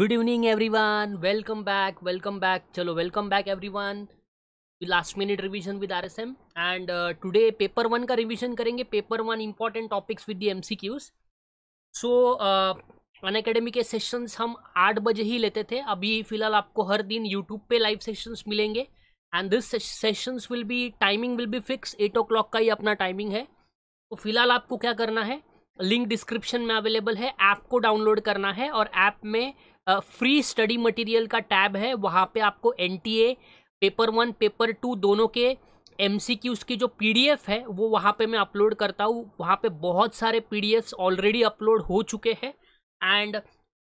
good evening everyone welcome back welcome back चलो welcome back everyone last minute revision with RSM and today paper one का revision करेंगे paper one important topics with the M C Qs so Unacademy के sessions हम आठ बजे ही लेते थे अभी फिलहाल आपको हर दिन यूट्यूब पे लाइव सेशंस मिलेंगे and this sessions will be timing will be fix eight o'clock का ही अपना टाइमिंग है तो फिलहाल आपको क्या करना है लिंक डिस्क्रिप्शन में अवेलेबल है ऐप को डाउनलोड करना है और ऐप में फ्री स्टडी मटेरियल का टैब है वहाँ पे आपको एन पेपर वन पेपर टू दोनों के एम सी की उसकी जो पी डी एफ है वो वहाँ पे मैं अपलोड करता हूँ वहाँ पे बहुत सारे P D Fs already upload हो चुके हैं एंड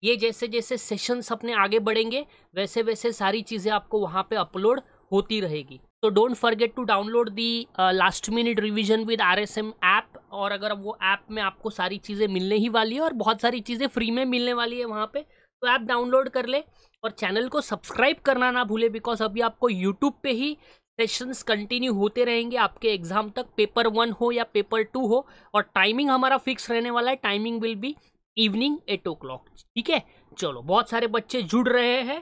ये जैसे जैसे सेशंस अपने आगे बढ़ेंगे वैसे वैसे सारी चीज़ें आपको वहाँ पे अपलोड होती रहेगी तो don't forget to download the last minute revision with R S M app और अगर वो ऐप में आपको सारी चीज़ें मिलने ही वाली है और बहुत सारी चीज़ें फ्री में मिलने वाली है वहाँ पर तो ऐप डाउनलोड कर ले और चैनल को सब्सक्राइब करना ना भूले बिकॉज अभी आपको यूट्यूब पे ही सेशंस कंटिन्यू होते रहेंगे आपके एग्ज़ाम तक पेपर वन हो या पेपर टू हो और टाइमिंग हमारा फिक्स रहने वाला है timing will be evening eight o'clock ठीक है चलो बहुत सारे बच्चे जुड़ रहे हैं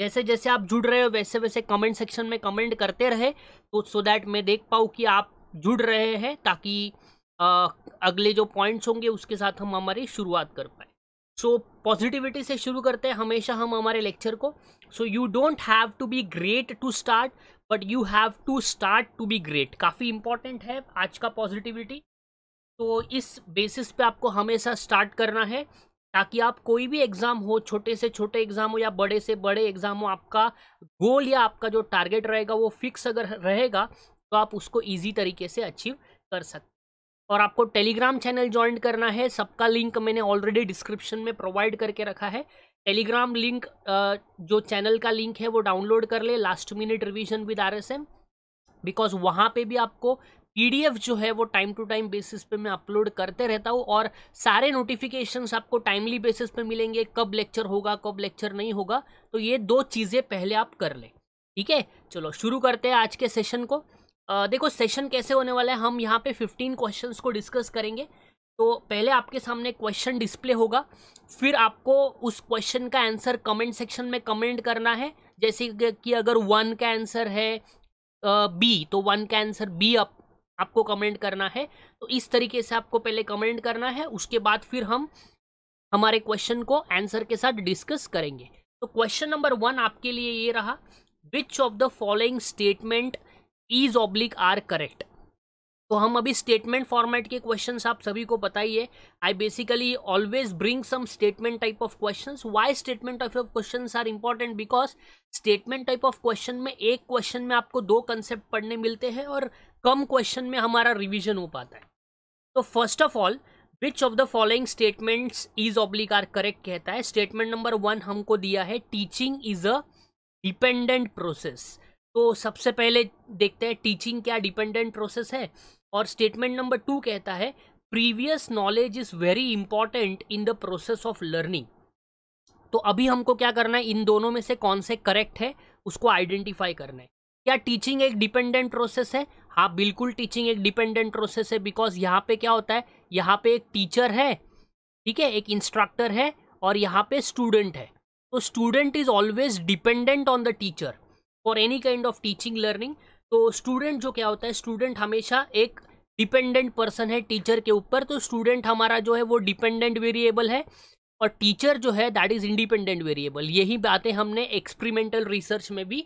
जैसे जैसे आप जुड़ रहे हो वैसे वैसे कमेंट सेक्शन में कमेंट करते रहे तो सो so दैट मैं देख पाऊँ कि आप जुड़ रहे हैं ताकि आ, अगले जो पॉइंट्स होंगे उसके साथ हम हमारी शुरुआत कर पाए सो पॉजिटिविटी से शुरू करते हैं हमेशा हम हमारे लेक्चर को so you don't have to be great to start but you have to start to be great काफ़ी इंपॉर्टेंट है आज का पॉजिटिविटी तो इस बेसिस पे आपको हमेशा स्टार्ट करना है ताकि आप कोई भी एग्ज़ाम हो छोटे से छोटे एग्ज़ाम हो या बड़े से बड़े एग्ज़ाम हो आपका गोल या आपका जो टारगेट रहेगा वो फिक्स अगर रहेगा तो आप उसको ईजी तरीके से अचीव कर सकते और आपको टेलीग्राम चैनल ज्वाइन करना है सबका लिंक मैंने ऑलरेडी डिस्क्रिप्शन में प्रोवाइड करके रखा है टेलीग्राम लिंक जो चैनल का लिंक है वो डाउनलोड कर ले last minute revision with R S M because वहाँ पे भी आपको पीडीएफ जो है वो टाइम टू टाइम बेसिस पे मैं अपलोड करते रहता हूँ और सारे नोटिफिकेशंस आपको टाइमली बेसिस पे मिलेंगे कब लेक्चर होगा कब लेक्चर नहीं होगा तो ये दो चीज़ें पहले आप कर लें ठीक है चलो शुरू करते हैं आज के सेशन को देखो सेशन कैसे होने वाला है हम यहाँ पे 15 क्वेश्चंस को डिस्कस करेंगे तो पहले आपके सामने क्वेश्चन डिस्प्ले होगा फिर आपको उस क्वेश्चन का आंसर कमेंट सेक्शन में कमेंट करना है जैसे कि अगर वन का आंसर है बी तो वन का आंसर बी आप आपको कमेंट करना है तो इस तरीके से आपको पहले कमेंट करना है उसके बाद फिर हम हमारे क्वेश्चन को आंसर के साथ डिस्कस करेंगे तो क्वेश्चन नंबर वन आपके लिए ये रहा which of the following statement is oblique are correct तो हम अभी स्टेटमेंट फॉर्मेट के क्वेश्चंस आप सभी को पता ही है I basically always bring some statement type of questions why statement type of questions are important because statement type of question में एक क्वेश्चन में आपको दो कंसेप्ट पढ़ने मिलते हैं और कम क्वेश्चन में हमारा रिविजन हो पाता है तो first of all which of the following statements is oblique are correct कहता है स्टेटमेंट नंबर वन हमको दिया है teaching is a dependent process तो सबसे पहले देखते हैं टीचिंग क्या डिपेंडेंट प्रोसेस है और स्टेटमेंट नंबर टू कहता है previous knowledge is very important in the process of learning तो अभी हमको क्या करना है इन दोनों में से कौन से करेक्ट है उसको आइडेंटिफाई करना है क्या टीचिंग एक डिपेंडेंट प्रोसेस है हाँ बिल्कुल टीचिंग एक डिपेंडेंट प्रोसेस है बिकॉज यहाँ पे क्या होता है यहाँ पे एक टीचर है ठीक है एक इंस्ट्रक्टर है और यहाँ पे स्टूडेंट है तो student is always dependent on the teacher for any kind of teaching learning तो स्टूडेंट जो क्या होता है स्टूडेंट हमेशा एक डिपेंडेंट पर्सन है टीचर के ऊपर तो स्टूडेंट हमारा जो है वो डिपेंडेंट वेरिएबल है और टीचर जो है दैट इज़ इंडिपेंडेंट वेरिएबल यही बातें हमने एक्सपेरिमेंटल रिसर्च में भी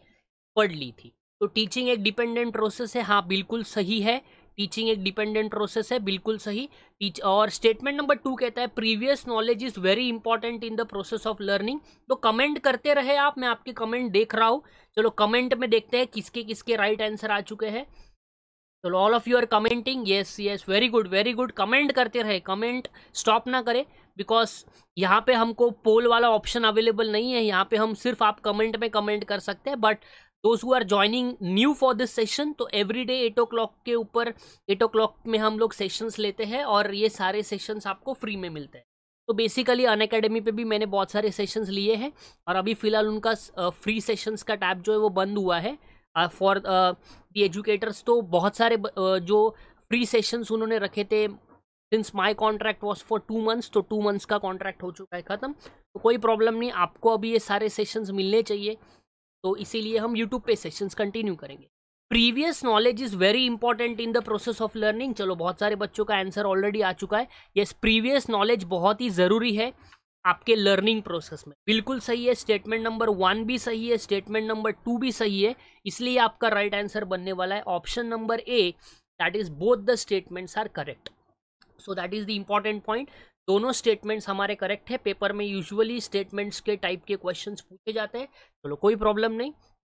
पढ़ ली थी तो टीचिंग एक डिपेंडेंट प्रोसेस है हाँ बिल्कुल सही है टीचिंग एक डिपेंडेंट प्रोसेस है बिल्कुल सही टीच और स्टेटमेंट नंबर टू कहता है previous knowledge is very important in the process of learning तो कमेंट करते रहे आप मैं आपके कमेंट देख रहा हूँ चलो कमेंट में देखते हैं किसके किसके राइट right आंसर आ चुके हैं चलो all of you are commenting yes yes very good very good comment करते रहे कमेंट स्टॉप ना करें बिकॉज यहाँ पे हमको पोल वाला ऑप्शन अवेलेबल नहीं है यहाँ पे हम सिर्फ आप कमेंट में कमेंट कर सकते हैं but those who are joining new for this session तो every day eight o'clock के ऊपर एट ओ क्लॉक में हम लोग सेशंस लेते हैं और ये सारे सेशंस आपको फ्री में मिलते हैं तो बेसिकली अन अकेडमी पर भी मैंने बहुत सारे सेशंस लिए हैं और अभी फ़िलहाल उनका फ्री सेशंस का टैब जो है वो बंद हुआ है फॉर दी एजुकेटर्स तो बहुत सारे uh, जो फ्री सेशंस उन्होंने रखे थे since my contract was for two months तो टू मंथ्स का कॉन्ट्रैक्ट हो चुका है ख़त्म तो कोई प्रॉब्लम नहीं आपको अभी ये सारे सेशंस मिलने चाहिए तो इसीलिए हम यूट्यूब पे सेशंस कंटिन्यू करेंगे previous knowledge is very important in the process of learning चलो बहुत सारे बच्चों का आंसर ऑलरेडी आ चुका है यस प्रीवियस नॉलेज बहुत ही ज़रूरी है आपके लर्निंग प्रोसेस में बिल्कुल सही है स्टेटमेंट नंबर वन भी सही है स्टेटमेंट नंबर टू भी सही है इसलिए आपका राइट right आंसर बनने वाला है option number A that is both the statements are correct so that is the important point दोनों स्टेटमेंट्स हमारे करेक्ट है पेपर में यूजुअली स्टेटमेंट्स के टाइप के क्वेश्चंस पूछे जाते हैं चलो कोई प्रॉब्लम नहीं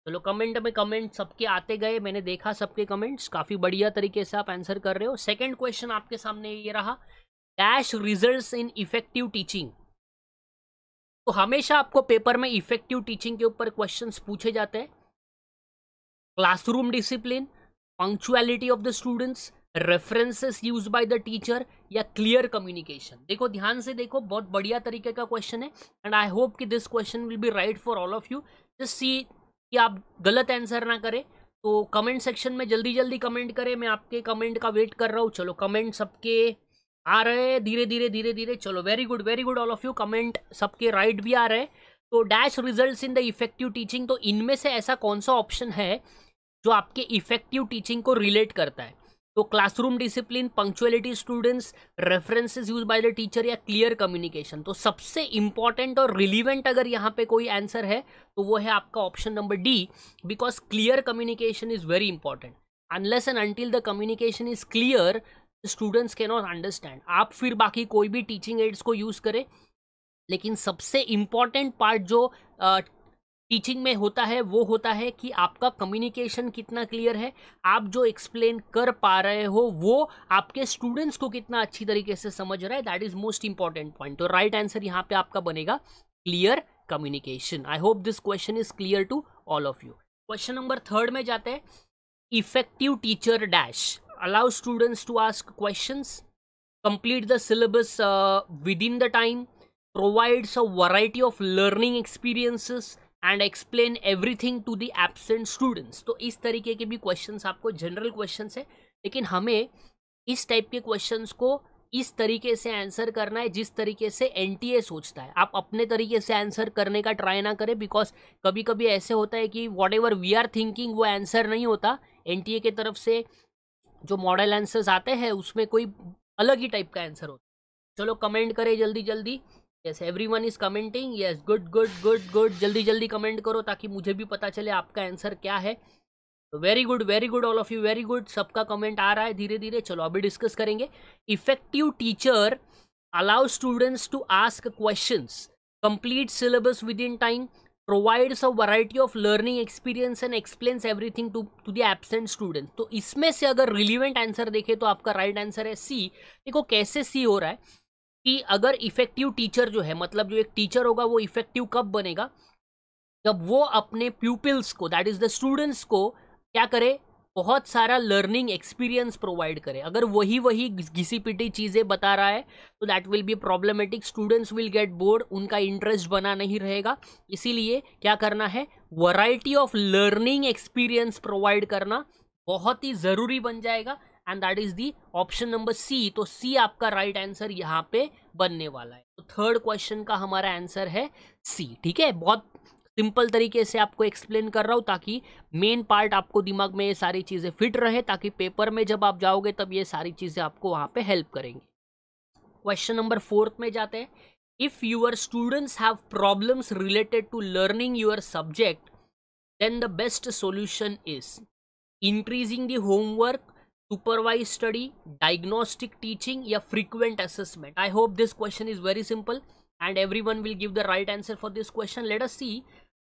चलो कमेंट में कमेंट सबके आते गए मैंने देखा सबके कमेंट्स काफ़ी बढ़िया तरीके से आप आंसर कर रहे हो सेकंड क्वेश्चन आपके सामने ये रहा dash result in effective teaching तो हमेशा आपको पेपर में इफेक्टिव टीचिंग के ऊपर क्वेश्चन पूछे जाते हैं classroom discipline punctuality of the students references use by the teacher या क्लियर कम्युनिकेशन देखो ध्यान से देखो बहुत बढ़िया तरीके का क्वेश्चन है एंड आई होप कि this question will be right for all of you just see कि आप गलत आंसर ना करें तो कमेंट सेक्शन में जल्दी जल्दी कमेंट करें मैं आपके कमेंट का वेट कर रहा हूँ चलो कमेंट सबके आ रहे धीरे धीरे धीरे धीरे चलो very good very good all of you comment सबके राइट भी आ रहे हैं तो dash results in the effective teaching तो इनमें से ऐसा कौन सा ऑप्शन है जो आपके इफेक्टिव टीचिंग को रिलेट करता है तो classroom discipline punctuality students references use by the teacher या क्लियर कम्युनिकेशन तो सबसे इंपॉर्टेंट और रिलीवेंट अगर यहाँ पे कोई आंसर है तो वो है आपका option number D because clear communication is very important unless and until the communication is clear students के नॉट अंडरस्टैंड आप फिर बाकी कोई भी टीचिंग एड्स को यूज़ करें लेकिन सबसे इंपॉर्टेंट पार्ट जो टीचिंग में होता है वो होता है कि आपका कम्युनिकेशन कितना क्लियर है आप जो एक्सप्लेन कर पा रहे हो वो आपके स्टूडेंट्स को कितना अच्छी तरीके से समझ रहा है that is most important point तो राइट आंसर यहाँ पे आपका बनेगा clear communication I hope this question is clear to all of you question number third में जाते हैं effective teacher dash allow students to ask question complete the syllabus within the time provides a variety of learning experiences, and explain everything to the absent students तो इस तरीके के भी question आपको general question है लेकिन हमें इस टाइप के क्वेश्चन को इस तरीके से आंसर करना है जिस तरीके से एन सोचता है आप अपने तरीके से आंसर करने का ट्राई ना करें बिकॉज कभी कभी ऐसे होता है कि whatever we are thinking वो आंसर नहीं होता एन टी ए के तरफ से जो मॉडल आंसर्स आते हैं उसमें कोई अलग ही टाइप का आंसर होता है चलो कमेंट करें जल्दी जल्दी yes everyone is commenting yes good good good good जल्दी जल्दी कमेंट करो ताकि मुझे भी पता चले आपका आंसर क्या है very good very good all of you very good सबका कमेंट आ रहा है धीरे धीरे चलो अभी डिस्कस करेंगे effective teacher allow students to ask question complete syllabus within time provides a variety of learning experience and explains everything to to the absent student तो इसमें से अगर रिलीवेंट आंसर देखें तो आपका राइट right आंसर है सी देखो कैसे सी हो रहा है कि अगर इफेक्टिव टीचर जो है मतलब जो एक टीचर होगा वो इफेक्टिव कब बनेगा जब वो अपने प्यूपिल्स को दैट इज़ द स्टूडेंट्स को क्या करे बहुत सारा लर्निंग एक्सपीरियंस प्रोवाइड करे अगर वही वही घिसी पिटी चीज़ें बता रहा है तो that will be problematic students will get bored उनका इंटरेस्ट बना नहीं रहेगा इसीलिए क्या करना है variety of learning experience provide करना बहुत ही ज़रूरी बन जाएगा and that is the option number C तो सी आपका राइट right आंसर यहाँ पे बनने वाला है तो थर्ड क्वेश्चन का हमारा आंसर है सी ठीक है बहुत सिंपल तरीके से आपको एक्सप्लेन कर रहा हूँ ताकि मेन पार्ट आपको दिमाग में ये सारी चीज़ें फिट रहे ताकि पेपर में जब आप जाओगे तब ये सारी चीज़ें आपको वहाँ पे हेल्प करेंगी क्वेश्चन नंबर फोर्थ में जाते हैं if your students have problems related to learning your subject then the best solution is increasing the homework supervise study diagnostic teaching या frequent assessment I hope this question is very simple and every one will give the right answer for this question let us see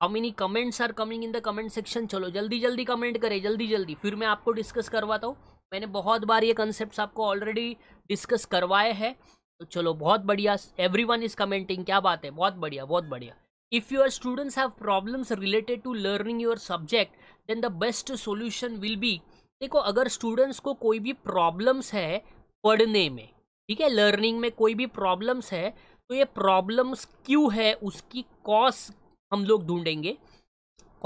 how many comments are coming in the comment section चलो जल्दी जल्दी comment करें जल्दी जल्दी फिर मैं आपको discuss करवाता हूँ मैंने बहुत बार ये कॉन्सेप्ट आपको ऑलरेडी डिस्कस करवाए हैं तो चलो बहुत बढ़िया एवरी वन इज कमेंटिंग क्या बात है बहुत बढ़िया बहुत बढ़िया if you are students have problems related to learning your subject then the best solution will be देखो अगर स्टूडेंट्स को कोई भी प्रॉब्लम्स है पढ़ने में ठीक है लर्निंग में कोई भी प्रॉब्लम्स है तो ये प्रॉब्लम्स क्यों है उसकी कॉज हम लोग ढूंढेंगे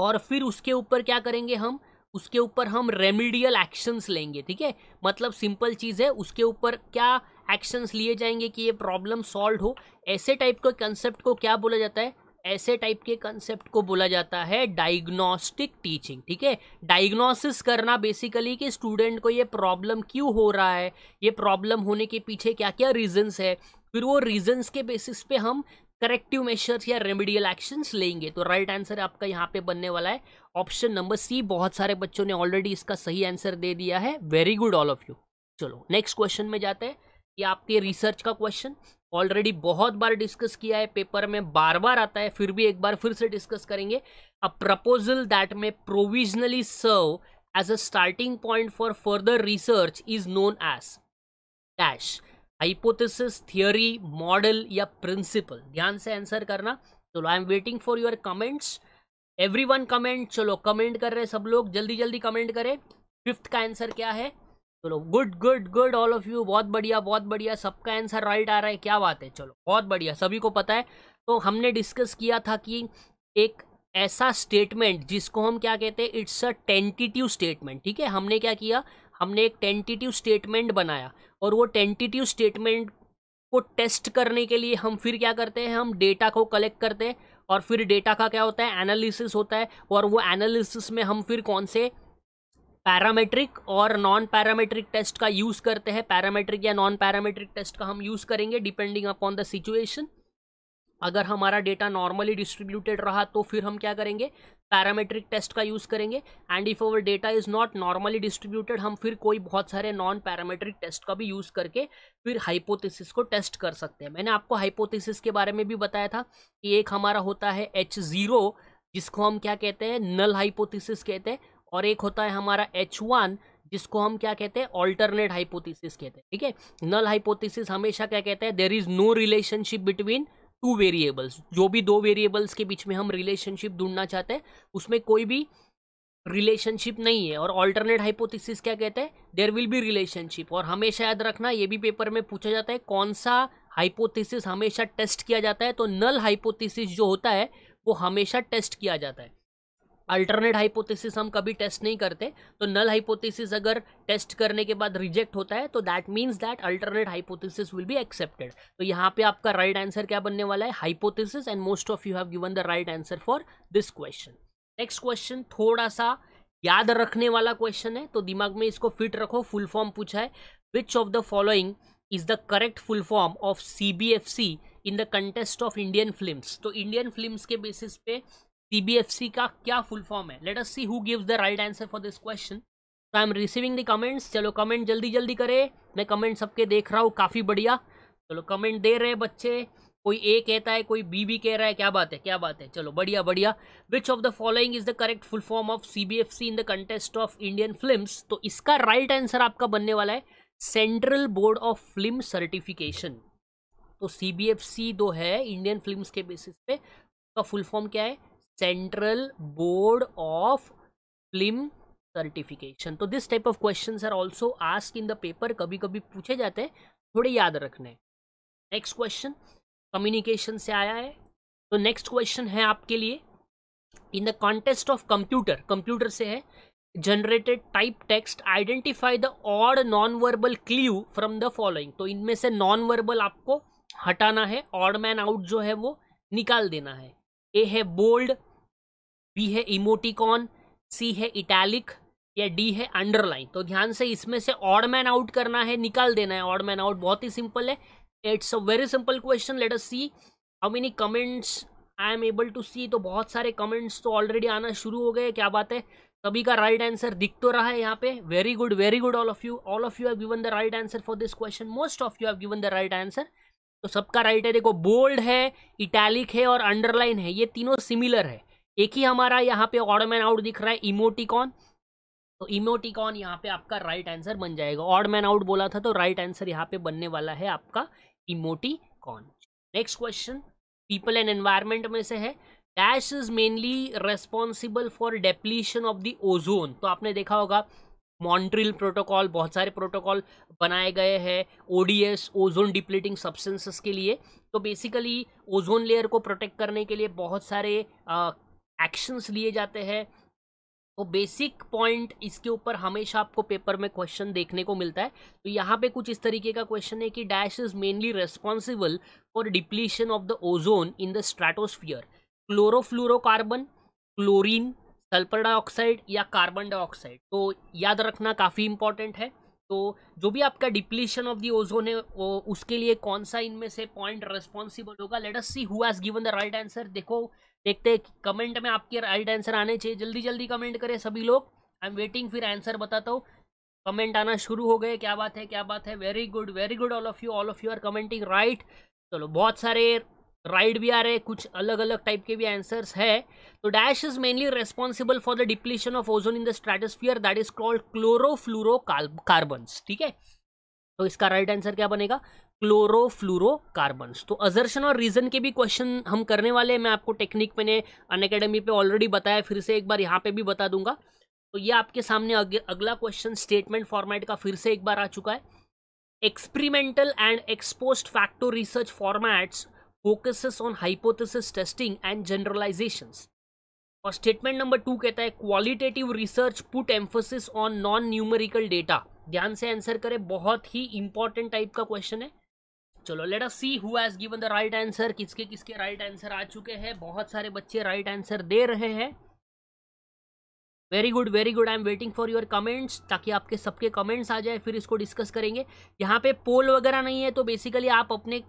और फिर उसके ऊपर क्या करेंगे हम उसके ऊपर हम रेमिडियल एक्शंस लेंगे ठीक है मतलब सिंपल चीज़ है उसके ऊपर क्या एक्शंस लिए जाएंगे कि ये प्रॉब्लम सॉल्व हो ऐसे टाइप के कंसेप्ट को क्या बोला जाता है ऐसे टाइप के कंसेप्ट को बोला जाता है डायग्नोस्टिक टीचिंग ठीक है डायग्नोसिस करना बेसिकली कि स्टूडेंट को ये प्रॉब्लम क्यों हो रहा है ये प्रॉब्लम होने के पीछे क्या क्या रीजंस है फिर वो रीजंस के बेसिस पे हम करेक्टिव मेजर्स या रेमेडियल एक्शंस लेंगे तो राइट right आंसर आपका यहाँ पे बनने वाला है ऑप्शन नंबर सी बहुत सारे बच्चों ने ऑलरेडी इसका सही आंसर दे दिया है very good all of you चलो नेक्स्ट क्वेश्चन में जाते हैं ये आपके रिसर्च का क्वेश्चन ऑलरेडी बहुत बार डिस्कस किया है पेपर में बार बार आता है फिर भी एक बार फिर से डिस्कस करेंगे अ प्रपोजल दैट में provisionally serve as a starting point for further research is known as dash hypothesis theory model या प्रिंसिपल ध्यान से आंसर करना चलो I am waiting for your comments every one comment चलो comment कर रहे सब लोग जल्दी जल्दी कमेंट करें फिफ्थ का आंसर क्या है चलो good good good all of you बहुत बढ़िया बहुत बढ़िया सबका आंसर राइट आ रहा है क्या बात है चलो बहुत बढ़िया सभी को पता है तो हमने डिस्कस किया था कि एक ऐसा स्टेटमेंट जिसको हम क्या कहते हैं इट्स अ टेंटिटिव स्टेटमेंट ठीक है हमने क्या किया हमने एक टेंटिटिव स्टेटमेंट बनाया और वो टेंटिटिव स्टेटमेंट को टेस्ट करने के लिए हम फिर क्या करते हैं हम डेटा को कलेक्ट करते हैं और फिर डेटा का क्या होता है एनालिसिस होता है और वो एनालिसिस में हम फिर कौन से पैरामेट्रिक और नॉन पैरामेट्रिक टेस्ट का यूज़ करते हैं पैरामेट्रिक या नॉन पैरामेट्रिक टेस्ट का हम यूज़ करेंगे डिपेंडिंग अपॉन द सिचुएशन अगर हमारा डेटा नॉर्मली डिस्ट्रीब्यूटेड रहा तो फिर हम क्या करेंगे पैरामेट्रिक टेस्ट का यूज़ करेंगे and if our data is not normally distributed हम फिर कोई बहुत सारे नॉन पैरामेट्रिक टेस्ट का भी यूज़ करके फिर हाइपोथेसिस को टेस्ट कर सकते हैं मैंने आपको हाइपोथेसिस के बारे में भी बताया था कि एक हमारा होता है एच ज़ीरो जिसको हम क्या कहते हैं नल हाइपोथेसिस कहते हैं और एक होता है हमारा एच वन जिसको हम क्या कहते हैं ऑल्टरनेट हाइपोथेसिस कहते हैं ठीक है नल हाइपोथेसिस हमेशा क्या कहते हैं there is no relationship between two variables जो भी दो वेरिएबल्स के बीच में हम रिलेशनशिप ढूंढना चाहते हैं उसमें कोई भी रिलेशनशिप नहीं है और ऑल्टरनेट हाइपोथेसिस क्या कहते हैं देर विल बी रिलेशनशिप और हमेशा याद रखना ये भी पेपर में पूछा जाता है कौन सा हाइपोथेसिस हमेशा टेस्ट किया जाता है तो नल हाइपोथेसिस जो होता है वो हमेशा टेस्ट किया जाता है अल्टरनेट हाइपोथेसिस हम कभी टेस्ट नहीं करते तो नल हाइपोथेसिस अगर टेस्ट करने के बाद रिजेक्ट होता है तो that means that alternate hypothesis will be accepted तो यहाँ पे आपका राइट right आंसर क्या बनने वाला है hypothesis and most of you have given the right answer for this question next question थोड़ा सा याद रखने वाला क्वेश्चन है तो दिमाग में इसको फिट रखो फुल फॉर्म पूछा है which of the following is the correct full form of C B F C in the contest of Indian film तो इंडियन फिल्म के बेसिस पे सीबीएफसी का क्या फुल फॉर्म है let us see who gives the right answer for this question तो I am receiving the comments चलो comment जल्दी जल्दी करें मैं कमेंट सबके देख रहा हूँ काफ़ी बढ़िया चलो कमेंट दे रहे बच्चे कोई ए कहता है कोई बी भी कह रहा है क्या बात है क्या बात है चलो बढ़िया बढ़िया which of the following is the correct full form of C B F C in the contest of Indian film तो इसका राइट आंसर आपका बनने वाला है central board of film certification तो सी बी एफ सी दो है इंडियन फिल्म के बेसिस पे उसका फुल फॉर्म क्या है central board of film certification तो this type of question are also ask in the paper कभी कभी पूछे जाते हैं थोड़े याद रखने नेक्स्ट क्वेश्चन कम्युनिकेशन से आया है तो नेक्स्ट क्वेश्चन है आपके लिए in the contest of computer computer से है generated type text identify the odd non verbal clue from the following तो इनमें से नॉन वर्बल आपको हटाना है ऑड मैन आउट जो है वो निकाल देना है ए है बोल्ड बी है इमोटिकॉन सी है इटैलिक या डी है अंडरलाइन तो ध्यान से इसमें से ऑड मैन आउट करना है निकाल देना है ऑड मैन आउट बहुत ही सिंपल है it's a very simple question let us see how many comments I am able to see तो बहुत सारे कमेंट्स तो ऑलरेडी आना शुरू हो गए क्या बात है सभी का राइट आंसर दिख तो रहा है यहाँ पे very good very good all of you all of you have given the right answer for this question most of you have given the right answer तो सबका राइट है देखो बोल्ड है इटैलिक है और अंडरलाइन है ये तीनों सिमिलर है एक ही हमारा यहाँ पे ऑड मैन आउट दिख रहा है इमोटिकॉन तो इमोटिकॉन यहाँ पे आपका राइट आंसर बन जाएगा ऑड मैन आउट बोला था तो राइट आंसर यहाँ पे बनने वाला है आपका emoticon next question people and environment में से है dash is mainly responsible for depletion of the ozone तो आपने देखा होगा मॉन्ट्रिल प्रोटोकॉल बहुत सारे प्रोटोकॉल बनाए गए हैं ओडीएस ओजोन डिप्लीटिंग सब्सटेंसेस के लिए तो बेसिकली ओजोन लेयर को प्रोटेक्ट करने के लिए बहुत सारे एक्शंस लिए जाते हैं तो बेसिक पॉइंट इसके ऊपर हमेशा आपको पेपर में क्वेश्चन देखने को मिलता है तो यहाँ पे कुछ इस तरीके का क्वेश्चन है कि dash is mainly responsible for depletion of the ozone in the stratosphere chlorofluorocarbon chlorine sulphur dioxide या कार्बन डाइऑक्साइड तो याद रखना काफ़ी इंपॉर्टेंट है तो जो भी आपका डिप्लीशन ऑफ द ओजोन है वो उसके लिए कौन सा इनमें से पॉइंट रेस्पॉन्सिबल होगा let's see who's given the right answer देखो देखते हैं कमेंट में आपके राइट आंसर आने चाहिए जल्दी जल्दी कमेंट करें सभी लोग आई एम वेटिंग फिर आंसर बताता हूँ कमेंट आना शुरू हो गए क्या बात है क्या बात है very good very good all of you all of you are commenting right चलो बहुत सारे राइट भी आ रहे कुछ अलग अलग टाइप के भी आंसर्स है तो dash is mainly responsible for the depletion of ozone in the stratosphere that is called chlorofluorocarbons ठीक है तो इसका राइट आंसर क्या बनेगा क्लोरोफ्लोरोकार्बन्स तो अजर्शन और रीजन के भी क्वेश्चन हम करने वाले हैं मैं आपको टेक्निक मैंने अन अकेडमी पर ऑलरेडी बताया फिर से एक बार यहाँ पे भी बता दूंगा तो ये आपके सामने अगला क्वेश्चन स्टेटमेंट फॉर्मेट का फिर से एक बार आ चुका है experimental and ex post facto research formats focuses on hypothesis testing and generalization और स्टेटमेंट नंबर टू कहता है qualitative research put emphasis on non numerical data ध्यान से आंसर करें बहुत ही इंपॉर्टेंट टाइप का क्वेश्चन है चलो let us see who has given the right answer किसके किसके राइट आंसर आ चुके हैं बहुत सारे बच्चे राइट आंसर दे रहे हैं very good very good I am waiting for your comments ताकि आपके सबके कमेंट्स आ जाए फिर इसको डिस्कस करेंगे यहाँ पे पोल वगैरह नहीं है तो बेसिकली आप अपने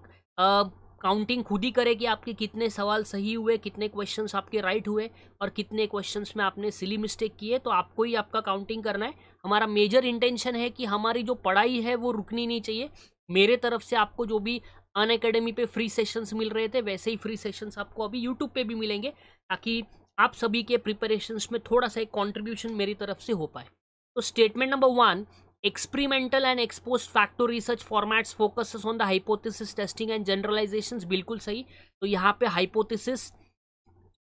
काउंटिंग खुद ही करें कि आपके कितने सवाल सही हुए कितने क्वेश्चंस आपके राइट हुए और कितने क्वेश्चंस में आपने सिली मिस्टेक किए तो आपको ही आपका काउंटिंग करना है हमारा मेजर इंटेंशन है कि हमारी जो पढ़ाई है वो रुकनी नहीं चाहिए मेरे तरफ से आपको जो भी अन अकेडमी पे फ्री सेशंस मिल रहे थे वैसे ही फ्री सेशंस आपको अभी यूट्यूब पे भी मिलेंगे ताकि आप सभी के प्रिपरेशंस में थोड़ा सा एक कॉन्ट्रीब्यूशन मेरी तरफ से हो पाए तो statement number one experimental and ex post facto research formats focus on the hypothesis testing and generalization बिल्कुल सही तो यहाँ पे हाइपोथेसिस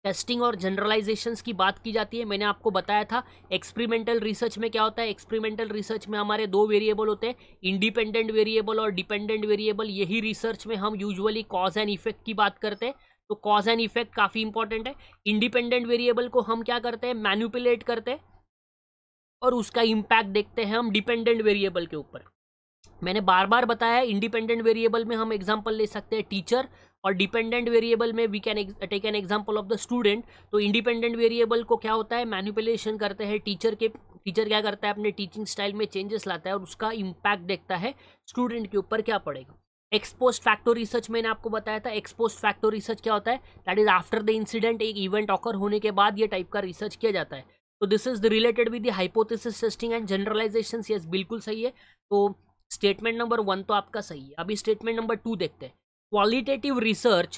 टेस्टिंग और जनरलाइजेशंस की बात की जाती है मैंने आपको बताया था एक्सपेरिमेंटल रिसर्च में क्या होता है एक्सपेरिमेंटल रिसर्च में हमारे दो वेरिएबल होते हैं इंडिपेंडेंट वेरिएबल और डिपेंडेंट वेरिएबल यही रिसर्च में हम यूजुअली कॉज एंड इफेक्ट की बात करते हैं तो कॉज एंड इफेक्ट काफ़ी इंपॉर्टेंट है इंडिपेंडेंट वेरिएबल को हम क्या करते हैं मैन्यूपुलेट करते हैं और उसका इम्पैक्ट देखते हैं हम डिपेंडेंट वेरिएबल के ऊपर मैंने बार बार बताया इंडिपेंडेंट वेरिएबल में हम एग्जाम्पल ले सकते हैं टीचर और डिपेंडेंट वेरिएबल में we can take an example of the student तो इंडिपेंडेंट वेरिएबल को क्या होता है मैनिपुलेशन करते हैं टीचर के टीचर क्या करता है अपने टीचिंग स्टाइल में चेंजेस लाता है और उसका इम्पैक्ट देखता है स्टूडेंट के ऊपर क्या पड़ेगा एक्सपोस्ट फैक्टो रिसर्च मैंने आपको बताया था एक्सपोस्ट फैक्टो रिसर्च क्या होता है that is after the incident एक इवेंट ऑकर होने के बाद ये टाइप का रिसर्च किया जाता है तो this is related with the hypothesis testing and generalization yes बिल्कुल सही है तो स्टेटमेंट नंबर वन तो आपका सही है अभी स्टेटमेंट नंबर टू देखते हैं qualitative research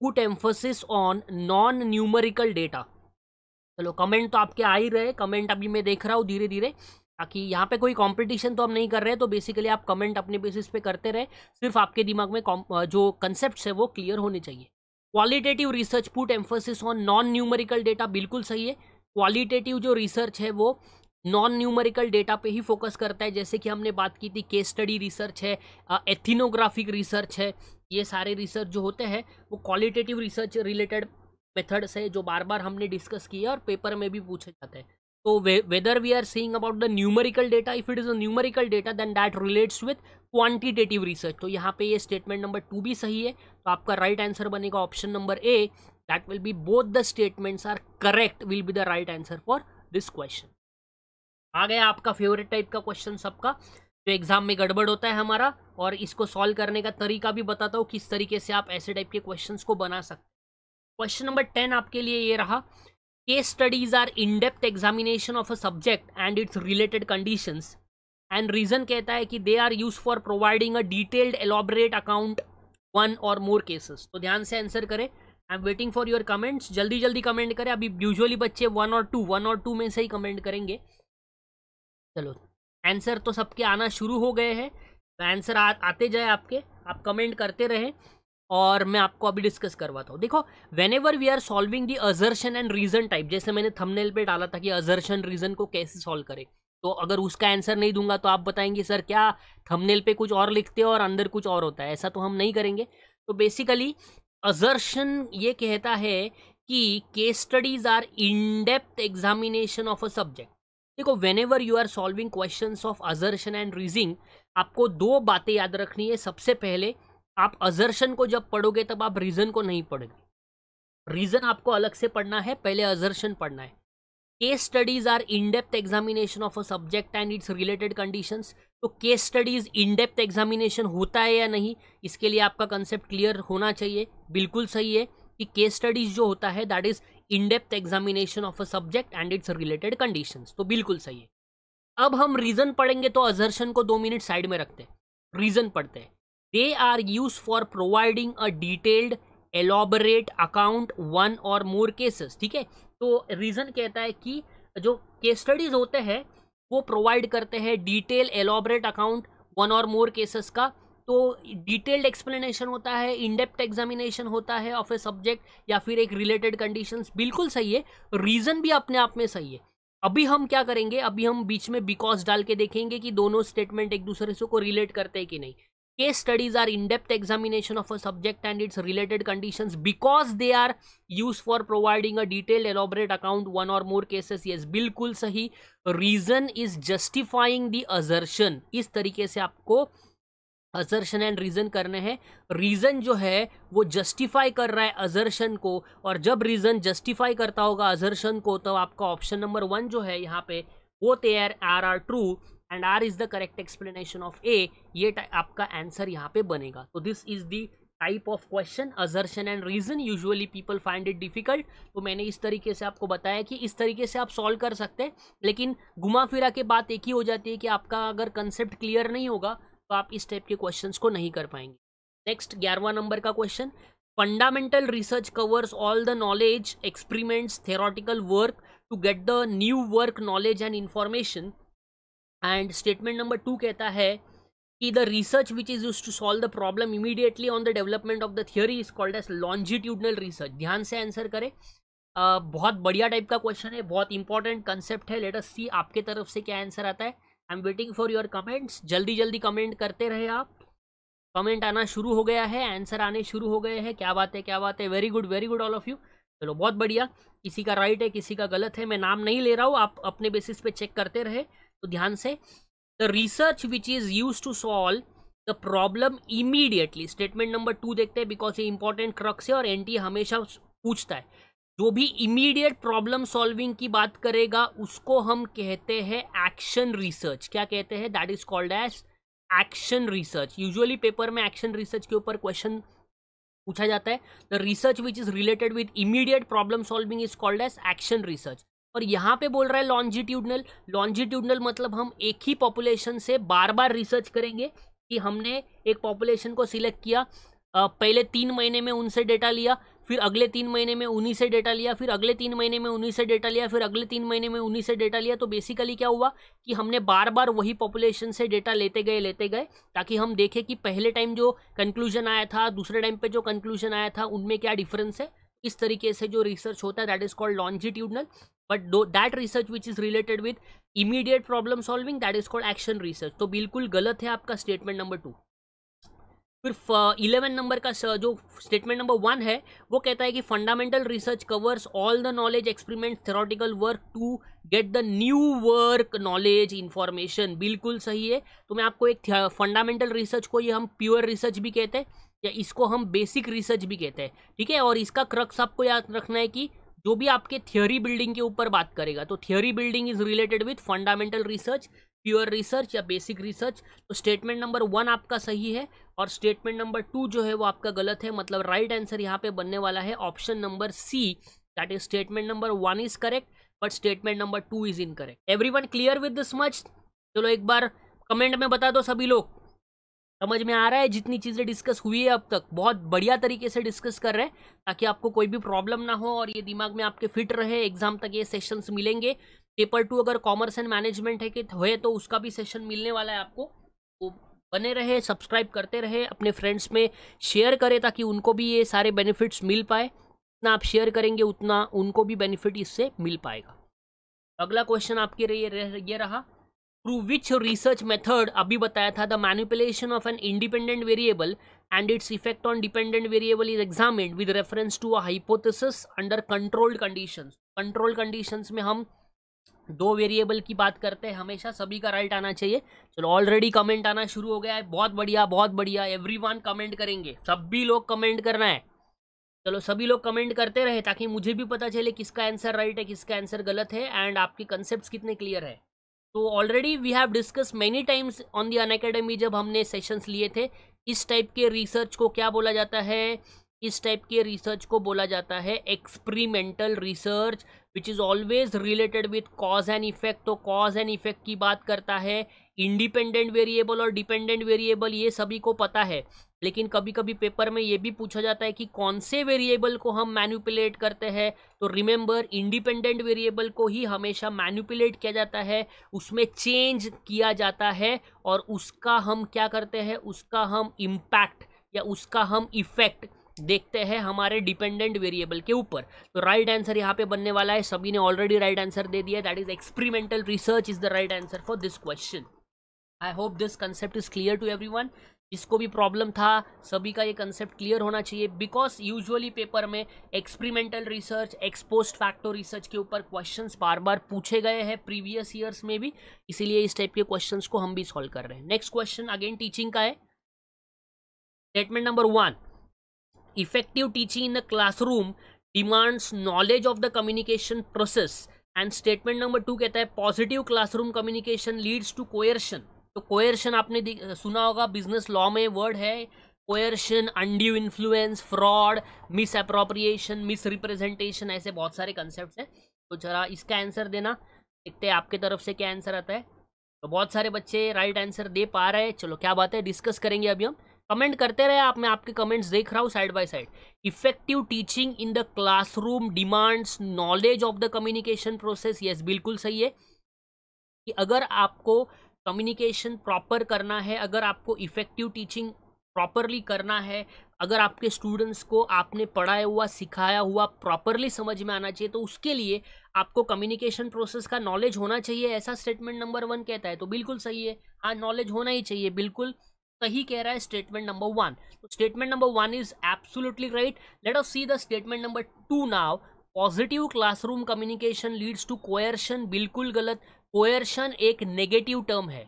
put emphasis on non numerical data चलो कमेंट तो आपके आ ही रहे कमेंट अभी मैं देख रहा हूँ धीरे धीरे ताकि यहाँ पे कोई कंपटीशन तो हम नहीं कर रहे तो बेसिकली आप कमेंट अपने बेसिस पे करते रहे सिर्फ आपके दिमाग में जो कंसेप्ट है वो क्लियर होने चाहिए qualitative research put emphasis on non numerical data बिल्कुल सही है क्वालिटेटिव जो रिसर्च है वो नॉन न्यूमेरिकल डेटा पे ही फोकस करता है जैसे कि हमने बात की थी केस स्टडी रिसर्च है एथिनोग्राफिक रिसर्च है ये सारे रिसर्च जो होते हैं वो क्वालिटेटिव रिसर्च रिलेटेड मेथड्स है जो बार बार हमने डिस्कस किए और पेपर में भी पूछे जाते हैं तो whether we are seeing about the numerical data if it is a numerical data then that relates with quantitative research तो यहाँ पे ये स्टेटमेंट नंबर टू भी सही है तो आपका राइट right आंसर बनेगा option number A that will be both the statements are correct will be the right answer for this question आ गया आपका फेवरेट टाइप का क्वेश्चन सबका जो एग्ज़ाम में गड़बड़ होता है हमारा और इसको सॉल्व करने का तरीका भी बताता हूँ किस तरीके से आप ऐसे टाइप के क्वेश्चन को बना सकते क्वेश्चन नंबर टेन आपके लिए ये रहा case studies are in depth examination of a subject and its related condition and reason कहता है कि they are use for providing a detailed elaborate account one और मोर केसेस तो ध्यान से आंसर करें I am waiting for your comments जल्दी जल्दी कमेंट करें अभी यूजुअली बच्चे वन और टू वन और टू में से ही कमेंट करेंगे चलो आंसर तो सबके आना शुरू हो गए हैं तो आंसर आ, आते जाए आपके आप कमेंट करते रहें और मैं आपको अभी डिस्कस करवाता हूँ देखो whenever we are solving the assertion and reason type जैसे मैंने थंबनेल पे डाला था कि अजर्शन रीजन को कैसे सॉल्व करें तो अगर उसका आंसर नहीं दूंगा तो आप बताएंगे सर क्या थंबनेल पे कुछ और लिखते हो और अंदर कुछ और होता है ऐसा तो हम नहीं करेंगे तो बेसिकली अजर्शन ये कहता है कि case studies are in depth examination of a subject देखो whenever you are solving question of assertion and reasoning आपको दो बातें याद रखनी है सबसे पहले आप अजर्शन को जब पढ़ोगे तब आप रीजन को नहीं पढ़ोगे रीजन आपको अलग से पढ़ना है पहले अजर्शन पढ़ना है case studies are in depth examination of a subject and its related condition तो case studies in depth examination होता है या नहीं इसके लिए आपका कंसेप्ट क्लियर होना चाहिए बिल्कुल सही है कि केस स्टडीज जो होता है that is in depth examination of a subject and its related condition तो बिल्कुल सही है अब हम रीजन पढ़ेंगे तो अजर्शन को दो मिनट साइड में रखते हैं रीजन पढ़ते हैं they are use for providing a detailed elaborate account one और मोर केसेस ठीक है तो रीजन कहता है कि जो केस स्टडीज होते हैं वो प्रोवाइड करते हैं डिटेल एलॉबरेट अकाउंट वन और मोर केसेस का तो डिटेल्ड एक्सप्लेनेशन होता है इनडेप्थ एग्जामिनेशन होता है ऑफ ए सब्जेक्ट या फिर एक रिलेटेड कंडीशन बिल्कुल सही है रीज़न भी अपने आप में सही है अभी हम क्या करेंगे अभी हम बीच में बिकॉज डाल के देखेंगे कि दोनों स्टेटमेंट एक दूसरे से को रिलेट करते हैं कि नहीं case studies are in depth examination of a subject and its related condition because they are use for providing a detailed elaborate account one और मोर केसेस ये बिल्कुल सही reason is justifying the assertion इस तरीके से आपको अजर्शन and reason करने हैं रीज़न जो है वो जस्टिफाई कर रहा है अजर्शन को और जब रीज़न जस्टिफाई करता होगा अजर्शन को तो आपका ऑप्शन नंबर वन जो है यहाँ पे वो ते R R R true and R is the correct explanation of A ये आपका आंसर यहाँ पे बनेगा तो this is the type of question assertion and reason usually people find it difficult तो मैंने इस तरीके से आपको बताया कि इस तरीके से आप सॉल्व कर सकते हैं लेकिन घुमा फिरा के बात एक ही हो जाती है कि आपका अगर कंसेप्ट क्लियर नहीं होगा तो आप इस टाइप के क्वेश्चंस को नहीं कर पाएंगे नेक्स्ट ग्यारहवा नंबर का question fundamental research covers all the knowledge experiments theoretical work to get the new work knowledge and information and statement number two कहता है कि the research which is use to solve the problem immediately on the development of the theory is called as longitudinal research ध्यान से answer करें uh, बहुत बढ़िया type का question है बहुत इंपॉर्टेंट कंसेप्ट है लेटस सी आपके तरफ से क्या आंसर आता है I am waiting for your comments जल्दी जल्दी कमेंट करते रहे आप कमेंट आना शुरू हो गया है आंसर आने शुरू हो गए हैं क्या बात है क्या बात है very good very good all of you चलो बहुत बढ़िया किसी का राइट है किसी का गलत है मैं नाम नहीं ले रहा हूँ आप अपने बेसिस पे चेक करते रहे तो ध्यान से the research which is use to solve the problem immediately statement number two देखते हैं बिकॉज ये इंपॉर्टेंट क्रक्स है और एन हमेशा पूछता है जो भी इमीडिएट प्रॉब्लम सॉल्विंग की बात करेगा उसको हम कहते हैं एक्शन रिसर्च क्या कहते हैं that is called as action research usually paper में एक्शन रिसर्च के ऊपर क्वेश्चन पूछा जाता है the research which is related with immediate problem solving is called as action research और यहाँ पे बोल रहा है लॉन्जिट्यूडनल लॉन्जिट्यूडनल मतलब हम एक ही पॉपुलेशन से बार बार रिसर्च करेंगे कि हमने एक पॉपुलेशन को सिलेक्ट किया पहले तीन महीने में उनसे डेटा लिया फिर अगले तीन महीने में उन्हीं से डेटा लिया फिर अगले तीन महीने में उन्हीं से डेटा लिया फिर अगले तीन महीने में उन्हीं से डेटा लिया तो बेसिकली क्या हुआ कि हमने बार बार वही पॉपुलेशन से डेटा लेते गए लेते गए ताकि हम देखें कि पहले टाइम जो कंक्लूजन आया था दूसरे टाइम पर जो कंक्लूजन आया था उनमें क्या डिफरेंस है इस तरीके से जो रिसर्च होता है that is called longitudinal but though that research which is related with immediate problem solving that is called action research तो बिल्कुल गलत है आपका स्टेटमेंट नंबर टू फिर इलेवन नंबर का जो स्टेटमेंट नंबर वन है वो कहता है कि fundamental research covers all the knowledge experiment theoretical work to get the new work knowledge information बिल्कुल सही है तो मैं आपको एक फंडामेंटल रिसर्च को ये हम प्योर रिसर्च भी कहते हैं या इसको हम बेसिक रिसर्च भी कहते हैं ठीक है और इसका क्रक्स आपको याद रखना है कि जो भी आपके थियोरी बिल्डिंग के ऊपर बात करेगा तो theory building is related with fundamental research pure research या बेसिक रिसर्च तो स्टेटमेंट नंबर वन आपका सही है और स्टेटमेंट नंबर टू जो है वो आपका गलत है मतलब राइट आंसर यहाँ पे बनने वाला है option number C that is statement number one is correct but statement number two is incorrect every one clear with this much चलो एक बार कमेंट में बता दो सभी लोग समझ में आ रहा है जितनी चीज़ें डिस्कस हुई है अब तक बहुत बढ़िया तरीके से डिस्कस कर रहे हैं ताकि आपको कोई भी प्रॉब्लम ना हो और ये दिमाग में आपके फिट रहे एग्जाम तक ये सेशंस मिलेंगे पेपर टू अगर कॉमर्स एंड मैनेजमेंट है कि है तो उसका भी सेशन मिलने वाला है आपको तो बने रहे सब्सक्राइब करते रहे अपने फ्रेंड्स में शेयर करें ताकि उनको भी ये सारे बेनिफिट्स मिल पाए जितना आप शेयर करेंगे उतना उनको भी बेनिफिट इससे मिल पाएगा अगला क्वेश्चन आपके लिए ये रहा थ्रू विच रिसर्च मेथड अभी बताया था the manipulation of an independent variable and its effect on dependent variable is examined with reference to a hypothesis under controlled conditions control conditions में हम दो वेरिएबल की बात करते हैं हमेशा सभी का राइट आना चाहिए चलो ऑलरेडी कमेंट आना शुरू हो गया है बहुत बढ़िया बहुत बढ़िया एवरीवन कमेंट करेंगे सभी लोग कमेंट करना है चलो सभी लोग कमेंट करते रहे ताकि मुझे भी पता चले किसका आंसर राइट है किसका आंसर गलत है एंड आपके कंसेप्ट कितने क्लियर है तो already we have discuss many times on the Unacademy जब हमने सेशंस लिए थे इस टाइप के रिसर्च को क्या बोला जाता है इस टाइप के रिसर्च को बोला जाता है experimental research which is always related with cause and effect तो कॉज एंड इफेक्ट की बात करता है इंडिपेंडेंट वेरिएबल और डिपेंडेंट वेरिएबल ये सभी को पता है लेकिन कभी कभी पेपर में ये भी पूछा जाता है कि कौन से वेरिएबल को हम मैन्यूपुलेट करते हैं तो रिमेंबर इंडिपेंडेंट वेरिएबल को ही हमेशा मैन्यूपुलेट किया जाता है उसमें चेंज किया जाता है और उसका हम क्या करते हैं उसका हम इम्पैक्ट या उसका हम इफ़ेक्ट देखते हैं हमारे डिपेंडेंट वेरिएबल के ऊपर तो राइट आंसर यहाँ पे बनने वाला है सभी ने ऑलरेडी राइट आंसर दे दिया that is experimental research is the right answer for this question I hope this concept is clear to every one जिसको भी प्रॉब्लम था सभी का ये कंसेप्ट क्लियर होना चाहिए बिकॉज यूजुअली पेपर में experimental research ex post facto research के ऊपर क्वेश्चंस बार बार पूछे गए हैं प्रीवियस ईयर्स में भी इसीलिए इस टाइप के क्वेश्चंस को हम भी सॉल्व कर रहे हैं नेक्स्ट क्वेश्चन अगेन टीचिंग का है statement number one effective teaching in the classroom demands knowledge of the communication process and statement number two कहता है positive classroom communication leads to coercion तो कोयर्शन आपने सुना होगा बिजनेस लॉ में word है coercion undue influence fraud misappropriation misrepresentation ऐसे बहुत सारे कंसेप्ट हैं तो जरा इसका आंसर देना देखते हैं आपके तरफ से क्या आंसर आता है तो बहुत सारे बच्चे राइट right आंसर दे पा रहे हैं चलो क्या बात है डिस्कस करेंगे अभी हम कमेंट करते रहे आप मैं आपके कमेंट्स देख रहा हूँ side by side effective teaching in the classroom demands knowledge of the communication process yes बिल्कुल सही है कि अगर आपको कम्युनिकेशन प्रॉपर करना है अगर आपको इफेक्टिव टीचिंग प्रॉपरली करना है अगर आपके स्टूडेंट्स को आपने पढ़ाया हुआ सिखाया हुआ प्रॉपरली समझ में आना चाहिए तो उसके लिए आपको कम्युनिकेशन प्रोसेस का नॉलेज होना चाहिए ऐसा स्टेटमेंट नंबर वन कहता है तो बिल्कुल सही है हाँ नॉलेज होना ही चाहिए बिल्कुल सही कह रहा है स्टेटमेंट नंबर वन तो statement number one is absolutely right let of see the statement number two now positive classroom communication leads to coercion बिल्कुल गलत कोयर्शन एक नेगेटिव टर्म है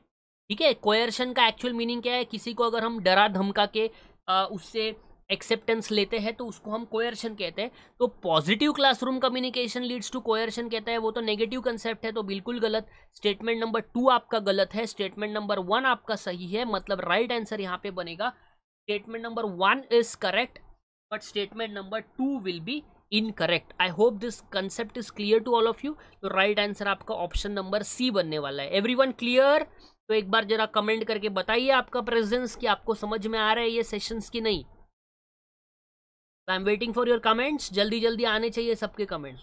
ठीक है कोयर्शन का एक्चुअल मीनिंग क्या है किसी को अगर हम डरा धमका के आ, उससे एक्सेप्टेंस लेते हैं तो उसको हम कोयर्शन कहते हैं तो positive classroom communication leads to coercion कहता है वो तो नेगेटिव कंसेप्ट है तो बिल्कुल गलत स्टेटमेंट नंबर टू आपका गलत है स्टेटमेंट नंबर वन आपका सही है मतलब राइट right आंसर यहाँ पे बनेगा statement number one is correct but statement number two will be incorrect I hope this concept is clear to all of you तो राइट right आंसर आपका option number C बनने वाला है every clear तो एक बार जरा कमेंट करके बताइए आपका प्रेजेंस कि आपको समझ में आ रहा है ये सेशंस की नहीं I am waiting for your comments जल्दी जल्दी आने चाहिए सबके comments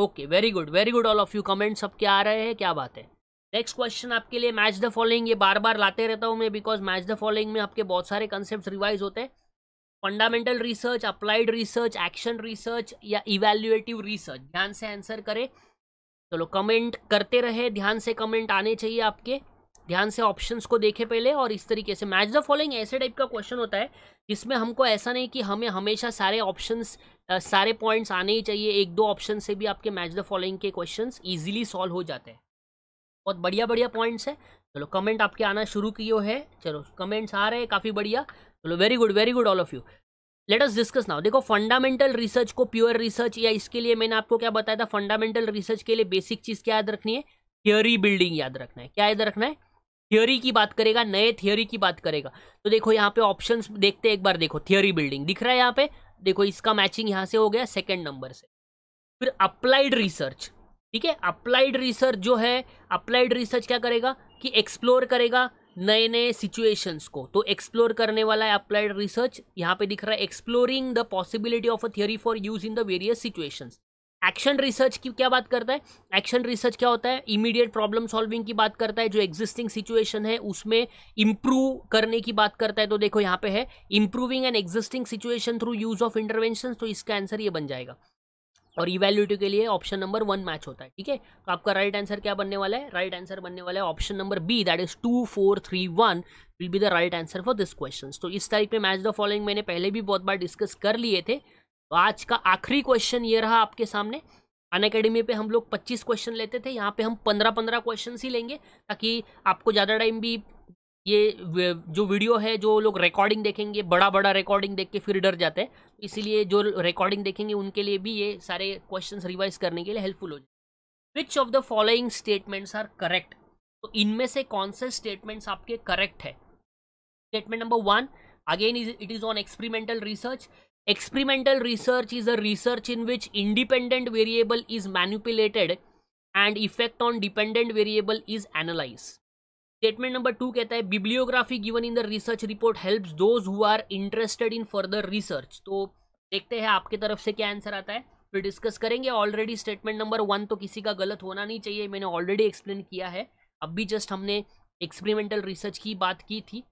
okay very good very good all of you comments सबके आ रहे हैं क्या बात है नेक्स्ट क्वेश्चन आपके लिए मैच द फॉलोइंग ये बार बार लाते रहता हूँ मैं बिकॉज मैच द फॉलोइंग में आपके बहुत सारे कंसेप्ट रिवाइज होते हैं fundamental research applied research action research या इवेल्युएटिव रिसर्च ध्यान से आंसर करें चलो कमेंट करते रहे ध्यान से कमेंट आने चाहिए आपके ध्यान से ऑप्शंस को देखें पहले और इस तरीके से मैच द फॉलोइंग ऐसे टाइप का क्वेश्चन होता है इसमें हमको ऐसा नहीं कि हमें हमेशा सारे ऑप्शंस सारे पॉइंट्स आने ही चाहिए एक दो ऑप्शन से भी आपके मैच द फॉलोइंग के क्वेश्चन ईजिली सॉल्व हो जाते हैं बहुत बढ़िया बढ़िया पॉइंट्स है चलो कमेंट आपके आना शुरू किए है चलो कमेंट्स आ रहे हैं काफ़ी बढ़िया चलो very good very good all of you let us discuss now देखो फंडामेंटल रिसर्च को प्योर रिसर्च या इसके लिए मैंने आपको क्या बताया था फंडामेंटल रिसर्च के लिए बेसिक चीज़ क्या याद रखनी है थियोरी बिल्डिंग याद रखना है क्या याद रखना है थियोरी की बात करेगा नए थियोरी की बात करेगा तो देखो यहाँ पे ऑप्शन देखते एक बार देखो थियोरी बिल्डिंग दिख रहा है यहाँ पे देखो इसका मैचिंग यहाँ से हो गया सेकेंड नंबर से फिर अप्लाइड रिसर्च ठीक है अप्लाइड रिसर्च जो है अप्लाइड रिसर्च क्या करेगा कि एक्सप्लोर करेगा नए नए सिचुएशंस को तो एक्सप्लोर करने वाला है अप्लाइड रिसर्च यहाँ पे दिख रहा है exploring the possibility of a theory for use in the various situations action research की क्या बात करता है एक्शन रिसर्च क्या होता है इमीडिएट प्रॉब्लम सॉल्विंग की बात करता है जो एग्जिस्टिंग सिचुएशन है उसमें इम्प्रूव करने की बात करता है तो देखो यहाँ पे है improving an existing situation through use of intervention तो इसका आंसर ये बन जाएगा और इवेल्यूटिव के लिए ऑप्शन नंबर वन मैच होता है ठीक है तो आपका राइट right आंसर क्या बनने वाला है राइट right आंसर बनने वाला है option number B that is two four three one will be the right answer for this question तो इस टाइप में मैच द फॉलोइंग मैंने पहले भी बहुत बार डिस्कस कर लिए थे तो आज का आखिरी क्वेश्चन ये रहा आपके सामने अन अकेडमी पर हम लोग 25 क्वेश्चन लेते थे यहाँ पे हम 15-15 क्वेश्चन ही लेंगे ताकि आपको ज़्यादा टाइम भी ये जो वीडियो है जो लोग रिकॉर्डिंग देखेंगे बड़ा बड़ा रिकॉर्डिंग देख के फिर डर जाते हैं इसीलिए जो रिकॉर्डिंग देखेंगे उनके लिए भी ये सारे क्वेश्चन रिवाइज करने के लिए हेल्पफुल हो जाए which of the following statements are correct तो इनमें से कौन से स्टेटमेंट्स आपके करेक्ट है statement number one again is it is on experimental research experimental research is a research in which independent variable is manipulated and effect on dependent variable is analyzed statement number two कहता है bibliography given in the research report helps those who are interested in further research तो देखते हैं आपके तरफ से क्या answer आता है फिर डिस्कस करेंगे ऑलरेडी स्टेटमेंट नंबर वन तो किसी का गलत होना नहीं चाहिए मैंने ऑलरेडी एक्सप्लेन किया है अब भी जस्ट हमने एक्सपेरिमेंटल रिसर्च की बात की थी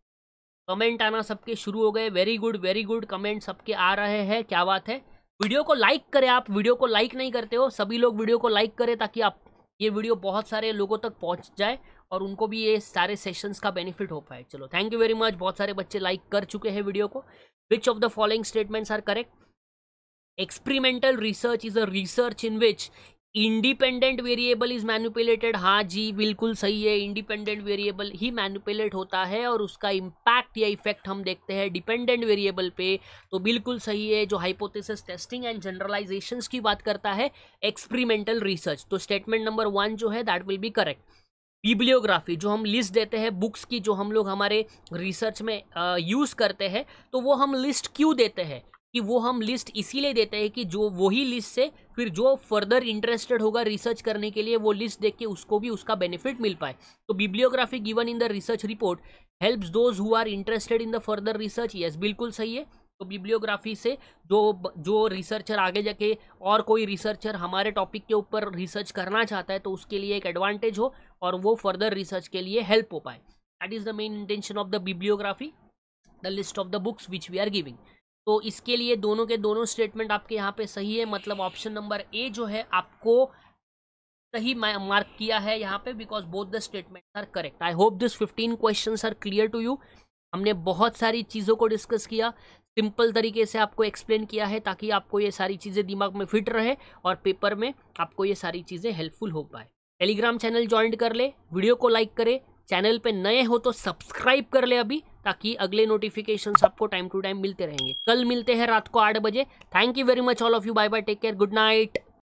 कमेंट आना सबके शुरू हो गए very good very good comment सबके आ रहे हैं क्या बात है वीडियो को लाइक करें आप वीडियो को लाइक नहीं करते हो सभी लोग वीडियो को लाइक करें ताकि आप ये वीडियो बहुत सारे लोगों तक पहुंच जाए और उनको भी ये सारे सेशंस का बेनिफिट हो पाए चलो थैंक यू वेरी मच बहुत सारे बच्चे लाइक कर चुके हैं वीडियो को which of the following statements are correct experimental research is a research in which independent variable is manipulated हाँ जी बिल्कुल सही है इंडिपेंडेंट वेरिएबल ही मैनुपुलेट होता है और उसका इम्पैक्ट या इफेक्ट हम देखते हैं डिपेंडेंट वेरिएबल पे तो बिल्कुल सही है जो हाइपोथेसिस टेस्टिंग एंड जनरलाइजेशन की बात करता है एक्सपेरिमेंटल रिसर्च तो स्टेटमेंट नंबर वन जो है that will be correct bibliography जो हम लिस्ट देते हैं बुक्स की जो हम लोग हमारे रिसर्च में यूज़ करते हैं तो वो हम लिस्ट क्यों देते हैं कि वो हम लिस्ट इसीलिए देते हैं कि जो वही लिस्ट से फिर जो फर्दर इंटरेस्टेड होगा रिसर्च करने के लिए वो लिस्ट देख के उसको भी उसका बेनिफिट मिल पाए तो bibliography given in the research report helps those who are interested in the further research yes बिल्कुल सही है तो बिब्लियोग्राफी से जो जो रिसर्चर आगे जाके और कोई रिसर्चर हमारे टॉपिक के ऊपर रिसर्च करना चाहता है तो उसके लिए एक एडवांटेज हो और वो फर्दर रिसर्च के लिए हेल्प हो पाए that is the main intention of the bibliography the list of the books which we are giving तो इसके लिए दोनों के दोनों स्टेटमेंट आपके यहाँ पे सही है मतलब ऑप्शन नंबर ए जो है आपको सही मार्क किया है यहाँ पे because both the statement are correct I hope this fifteen question are clear to you हमने बहुत सारी चीज़ों को डिस्कस किया सिंपल तरीके से आपको एक्सप्लेन किया है ताकि आपको ये सारी चीज़ें दिमाग में फिट रहे और पेपर में आपको ये सारी चीज़ें हेल्पफुल हो पाए टेलीग्राम चैनल ज्वाइन कर ले वीडियो को लाइक करे चैनल पे नए हो तो सब्सक्राइब कर ले अभी ताकि अगले नोटिफिकेशन आपको टाइम टू टाइम मिलते रहेंगे कल मिलते हैं रात को आठ बजे thank you very much all of you bye bye take care good night